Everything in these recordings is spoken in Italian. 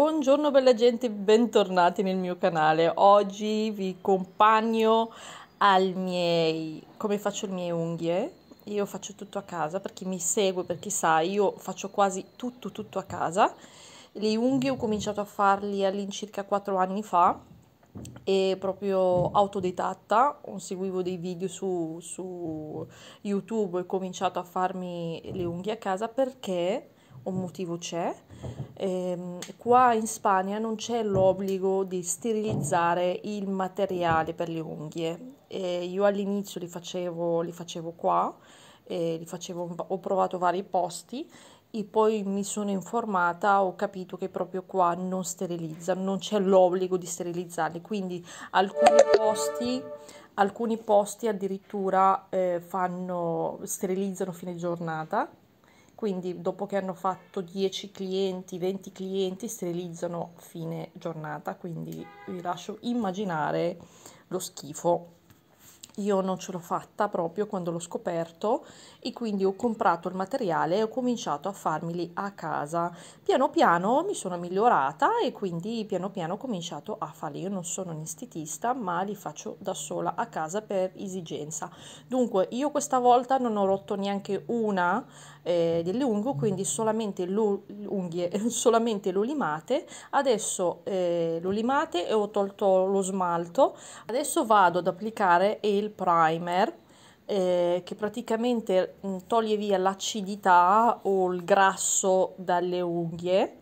Buongiorno bella gente, bentornati nel mio canale. Oggi vi accompagno al miei come faccio le mie unghie. Io faccio tutto a casa, per chi mi segue, per chi sa, io faccio quasi tutto tutto a casa. Le unghie ho cominciato a farli all'incirca 4 anni fa e proprio autodidatta, seguivo dei video su, su YouTube e ho cominciato a farmi le unghie a casa perché un motivo c'è. Ehm, qua in Spagna non c'è l'obbligo di sterilizzare il materiale per le unghie. E io all'inizio li facevo, li facevo qua, li facevo, ho provato vari posti e poi mi sono informata, ho capito che proprio qua non sterilizzano, non c'è l'obbligo di sterilizzarli, quindi alcuni posti, alcuni posti addirittura eh, fanno, sterilizzano fine giornata quindi dopo che hanno fatto 10 clienti, 20 clienti, sterilizzano fine giornata, quindi vi lascio immaginare lo schifo io non ce l'ho fatta proprio quando l'ho scoperto e quindi ho comprato il materiale e ho cominciato a farmeli a casa. Piano piano mi sono migliorata e quindi piano piano ho cominciato a farli. Io non sono un estetista ma li faccio da sola a casa per esigenza. Dunque io questa volta non ho rotto neanche una eh, delle unghie, quindi solamente, unghie, solamente l'ho Adesso eh, l'ho e ho tolto lo smalto. Adesso vado ad applicare e il primer eh, che praticamente mm, toglie via l'acidità o il grasso dalle unghie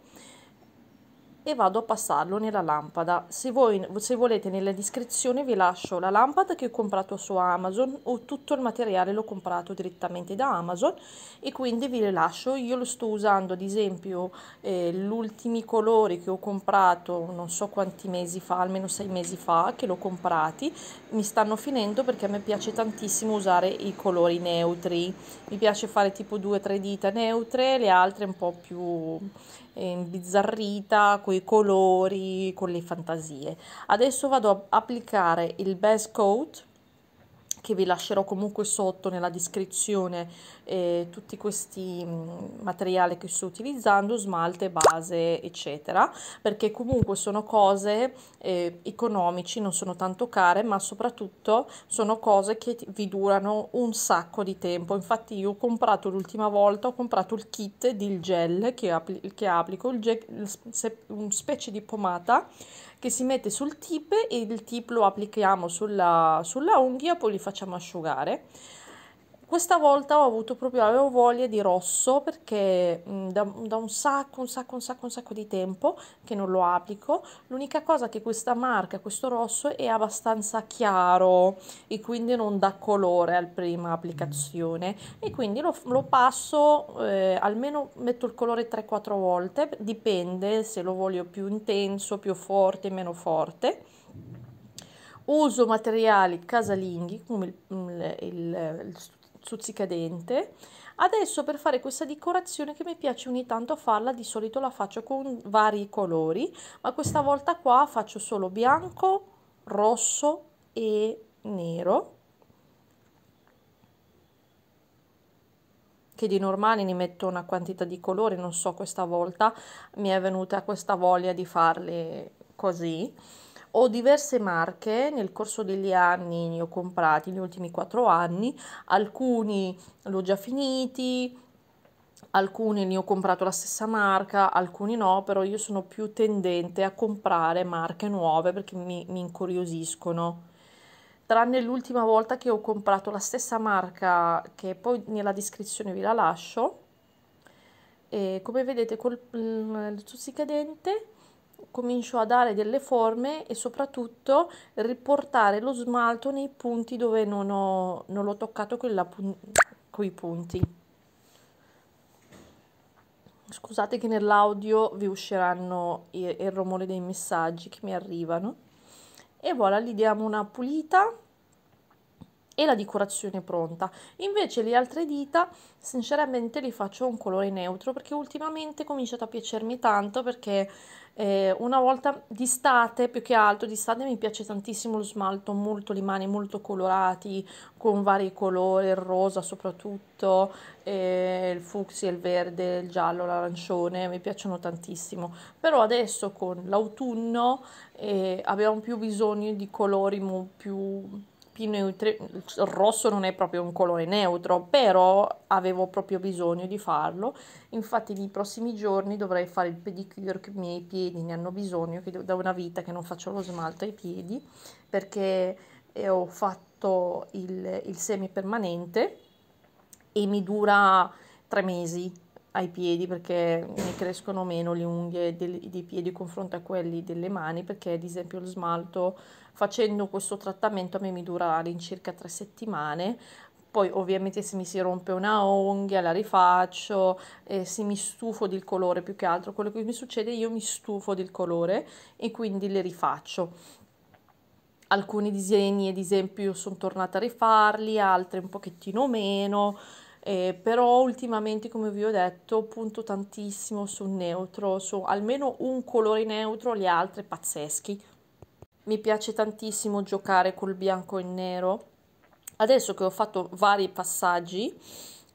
e vado a passarlo nella lampada. Se voi se volete nella descrizione vi lascio la lampada che ho comprato su Amazon o tutto il materiale l'ho comprato direttamente da Amazon e quindi vi le lascio. Io lo sto usando ad esempio eh, ultimi colori che ho comprato non so quanti mesi fa, almeno sei mesi fa che l'ho comprati, mi stanno finendo perché a me piace tantissimo usare i colori neutri. Mi piace fare tipo due o tre dita neutre, le altre un po' più eh, imbizzarrita con i colori, con le fantasie. Adesso vado ad applicare il base coat che vi lascerò comunque sotto nella descrizione eh, tutti questi mm, materiali che sto utilizzando, smalte, base eccetera, perché comunque sono cose eh, economici, non sono tanto care, ma soprattutto sono cose che vi durano un sacco di tempo. Infatti io ho comprato l'ultima volta, ho comprato il kit del gel che, appli che applico, il gel, una specie di pomata che si mette sul tip e il tip lo applichiamo sulla, sulla unghia polifacente facciamo asciugare. Questa volta ho avuto proprio, avevo voglia di rosso perché mh, mm, da, da, un sacco, un sacco, un sacco, un sacco di tempo che non lo applico. L'unica cosa è che questa marca, questo rosso, è abbastanza chiaro e quindi non dà colore al prima applicazione. E quindi lo, lo passo, eh, almeno metto il colore 3-4 volte, dipende se lo voglio più intenso, più forte, meno forte Uso materiali casalinghi come mm, il, il, il stuzzicadente. Adesso per fare questa decorazione che mi piace ogni tanto farla, di solito la faccio con vari colori, ma questa volta qua faccio solo bianco, rosso e nero. Che di normale ne metto una quantità di colori, non so questa volta mi è venuta questa voglia di farle così ho diverse marche nel corso degli anni ne ho comprati negli ultimi 4 anni alcuni li ho già finiti alcuni ne ho comprato la stessa marca alcuni no però io sono più tendente a comprare marche nuove perché mi, mi incuriosiscono tranne l'ultima volta che ho comprato la stessa marca che poi nella descrizione vi la lascio e come vedete col il stuzzicadente comincio a dare delle forme e soprattutto riportare lo smalto nei punti dove non, ho, non l'ho toccato con, la, con i punti scusate che nell'audio vi usciranno il, il rumore dei messaggi che mi arrivano e voilà gli diamo una pulita e la decorazione pronta. Invece le altre dita sinceramente li faccio un colore neutro perché ultimamente è cominciato a piacermi tanto perché eh, una volta di estate più che altro di estate mi piace tantissimo lo smalto molto rimane molto colorati con vari colori, il rosa soprattutto, eh, il fucsia, il verde, il giallo, l'arancione, mi piacciono tantissimo. Però adesso con l'autunno eh, abbiamo più bisogno di colori più più neutri, il rosso non è proprio un colore neutro, però avevo proprio bisogno di farlo. Infatti nei prossimi giorni dovrei fare il pedicure che i miei piedi ne hanno bisogno, che da una vita che non faccio lo smalto ai piedi, perché eh, ho fatto il, il semi permanente e mi dura tre mesi ai piedi perché mi crescono meno le unghie dei, piedi in confronto a quelli delle mani perché ad esempio lo smalto facendo questo trattamento a me mi dura all'incirca tre settimane poi ovviamente se mi si rompe una unghia la rifaccio, eh, se mi stufo del colore più che altro, quello che mi succede io mi stufo del colore e quindi le rifaccio. Alcuni disegni ad esempio sono tornata a rifarli, altri un pochettino meno, eh, però ultimamente come vi ho detto punto tantissimo sul neutro, su almeno un colore neutro, gli altri pazzeschi. Mi piace tantissimo giocare col bianco e nero. Adesso che ho fatto vari passaggi,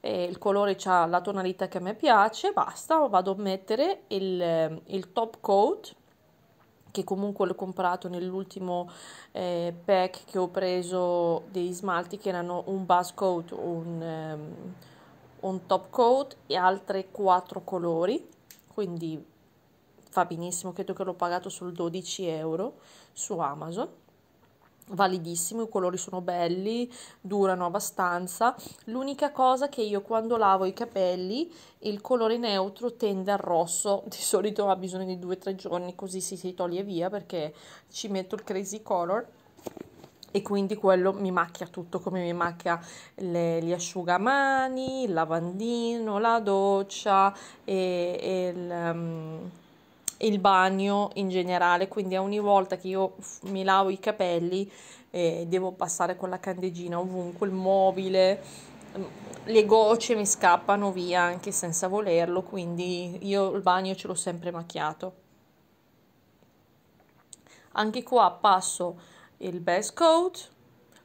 eh, il colore ha la tonalità che a me piace, basta, vado a mettere il, ehm, il top coat che comunque l'ho comprato nell'ultimo eh, pack che ho preso dei smalti che erano un base coat, un, um, un top coat e altri quattro colori, quindi fa benissimo, credo che l'ho pagato sul 12 euro su Amazon validissimo, i colori sono belli, durano abbastanza. L'unica cosa che io quando lavo i capelli, il colore neutro tende al rosso, di solito ha bisogno di 2-3 giorni così si, si toglie via perché ci metto il crazy color e quindi quello mi macchia tutto come mi macchia le, gli asciugamani, il lavandino, la doccia e, e il... Um, il bagno in generale, quindi ogni volta che io mi lavo i capelli eh, devo passare con la candeggina ovunque, il mobile, mm, le gocce mi scappano via anche senza volerlo, quindi io il bagno ce l'ho sempre macchiato. Anche qua passo il best coat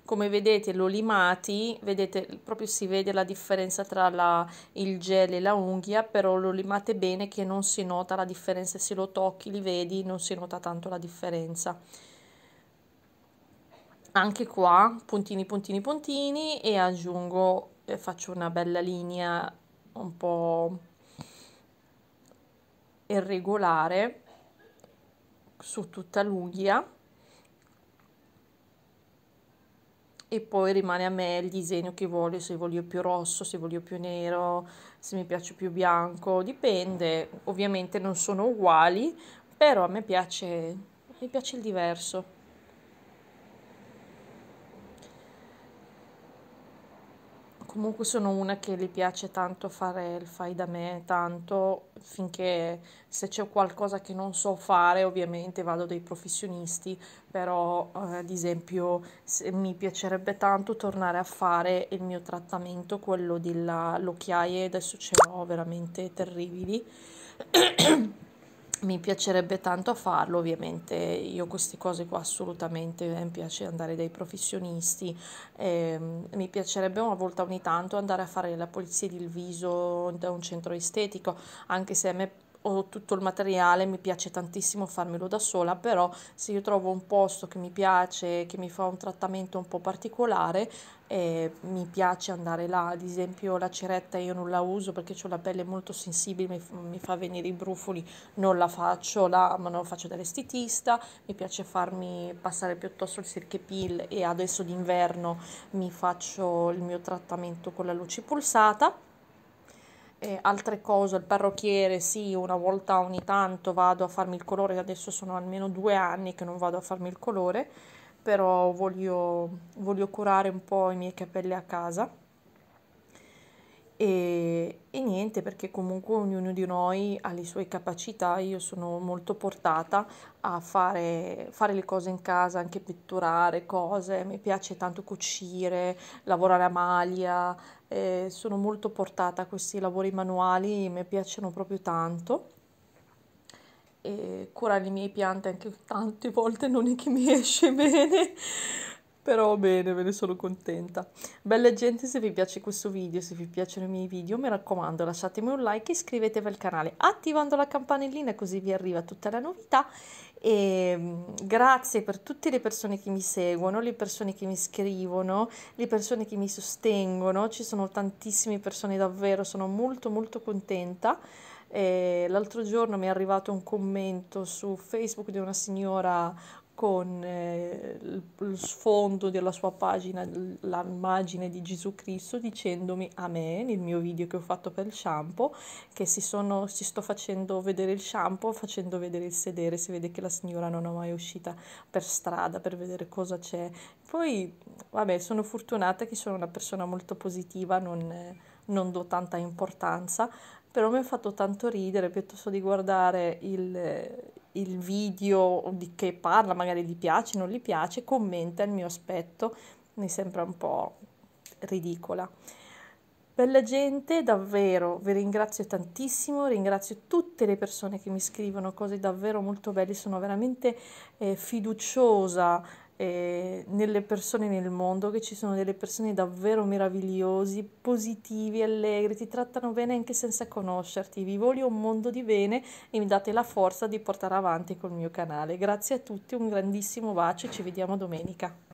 come vedete l'ho limati vedete proprio si vede la differenza tra la, il gel e la unghia però lo limate bene che non si nota la differenza se lo tocchi li vedi non si nota tanto la differenza anche qua puntini puntini puntini e aggiungo eh, faccio una bella linea un po irregolare su tutta l'unghia e poi rimane a me il disegno che voglio, se voglio più rosso, se voglio più nero, se mi piace più bianco, dipende, ovviamente non sono uguali, però a me piace, mi piace il diverso. comunque sono una che le piace tanto fare il fai da me, tanto finché se c'è qualcosa che non so fare ovviamente vado dai professionisti, però eh, ad esempio mi piacerebbe tanto tornare a fare il mio trattamento, quello dell'occhiaie, adesso ce l'ho veramente terribili mi piacerebbe tanto farlo, ovviamente io queste cose qua assolutamente eh, mi piace andare dai professionisti, eh, mi piacerebbe una volta ogni tanto andare a fare la polizia del viso da un centro estetico, anche se a me ho tutto il materiale, mi piace tantissimo farmelo da sola, però se io trovo un posto che mi piace, che mi fa un trattamento un po' particolare, eh, mi piace andare là, ad esempio la ceretta io non la uso perché ho la pelle molto sensibile, mi, mi fa venire i brufoli, non la faccio là, ma non la faccio da estetista, mi piace farmi passare piuttosto il circhepill e adesso d'inverno mi faccio il mio trattamento con la luce pulsata eh, altre cose, il parrucchiere sì, una volta ogni tanto vado a farmi il colore, adesso sono almeno due anni che non vado a farmi il colore, però voglio, voglio curare un po' i miei capelli a casa e, e, niente perché comunque ognuno di noi ha le sue capacità io sono molto portata a fare, fare, le cose in casa anche pitturare cose mi piace tanto cucire lavorare a maglia eh, sono molto portata a questi lavori manuali mi piacciono proprio tanto e curare le mie piante anche tante volte non è che mi esce bene però bene, ve ne sono contenta. Bella gente, se vi piace questo video, se vi piacciono i miei video, mi raccomando lasciatemi un like e iscrivetevi al canale attivando la campanellina così vi arriva tutta la novità. E ehm, grazie per tutte le persone che mi seguono, le persone che mi scrivono, le persone che mi sostengono. Ci sono tantissime persone davvero, sono molto molto contenta. E l'altro giorno mi è arrivato un commento su Facebook di una signora con eh, lo sfondo della sua pagina l'immagine di Gesù Cristo dicendomi a me nel mio video che ho fatto per il shampoo che si, sono, si sto facendo vedere il shampoo facendo vedere il sedere si vede che la signora non è mai uscita per strada per vedere cosa c'è poi vabbè sono fortunata che sono una persona molto positiva non, non do tanta importanza però mi ha fatto tanto ridere piuttosto di guardare il, il video di che parla, magari gli piace, non gli piace, commenta il mio aspetto, mi sembra un po' ridicola. Bella gente, davvero vi ringrazio tantissimo, ringrazio tutte le persone che mi scrivono cose davvero molto belle, sono veramente eh, fiduciosa eh, nelle persone nel mondo, che ci sono delle persone davvero meravigliosi, positivi, allegri, ti trattano bene anche senza conoscerti. Vi voglio un mondo di bene e mi date la forza di portare avanti col mio canale. Grazie a tutti, un grandissimo bacio e ci vediamo domenica.